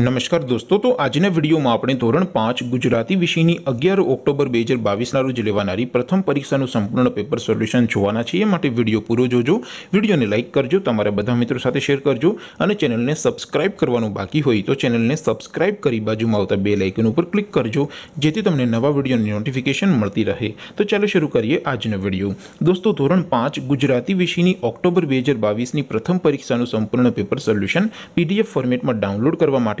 નમસ્કાર દોસ્તો તો આજના વિડીયોમાં આપણે ધોરણ પાંચ ગુજરાતી વિષયની અગિયાર ઓક્ટોબર બે હજાર બાવીસના રોજ લેવાનારી પ્રથમ પરીક્ષાનું સંપૂર્ણ પેપર સોલ્યુશન જોવાના છીએ માટે વિડીયો પૂરો જોજો વિડીયોને લાઇક કરજો તમારા બધા મિત્રો સાથે શેર કરજો અને ચેનલને સબસ્ક્રાઇબ કરવાનું બાકી હોય તો ચેનલને સબસ્ક્રાઇબ કરી બાજુમાં આવતા બે લાઇકન ઉપર ક્લિક કરજો જેથી તમને નવા વિડીયોની નોટિફિકેશન મળતી રહે તો ચાલો શરૂ કરીએ આજનો વિડીયો દોસ્તો ધોરણ પાંચ ગુજરાતી વિષયની ઓક્ટોબર બે હજાર બાવીસની પ્રથમ પરીક્ષાનું સંપૂર્ણ પેપર સોલ્યુશન પીડીએફ ફોર્મેટમાં ડાઉનલોડ કરવા માટે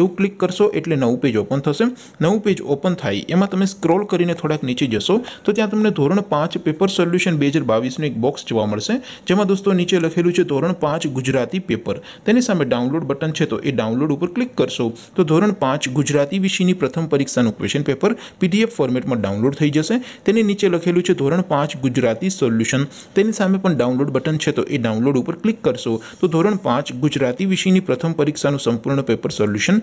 જો ક્લિક કરશો એટલે નવું પેજ ઓપન થશે નવું પેજ ઓપન થઈ એમાં તમે સ્ક્રોલ કરીને થોડક નીચે જશો તો ત્યાં તમને ધોરણ 5 પેપર સોલ્યુશન 2022 નો એક બોક્સ જોવા મળશે જેમાં દોસ્તો નીચે લખેલું છે ધોરણ 5 ગુજરાતી પેપર તેની સામે ડાઉનલોડ બટન છે તો એ ડાઉનલોડ ઉપર ક્લિક કરશો તો ધોરણ 5 ગુજરાતી વિષયની પ્રથમ પરીક્ષા નું ક્વેશ્ચન પેપર પીડીએફ ફોર્મેટમાં ડાઉનલોડ થઈ જશે તેની નીચે લખેલું છે ધોરણ 5 ગુજરાતી સોલ્યુશન તેની સામે પણ ડાઉનલોડ બટન છે તો એ ડાઉનલોડ ઉપર ક્લિક કરશો તો ધોરણ 5 ગુજરાતી વિષયની પ્રથમ પરીક્ષા નું સંપૂર્ણ પેપર સોલ્યુશન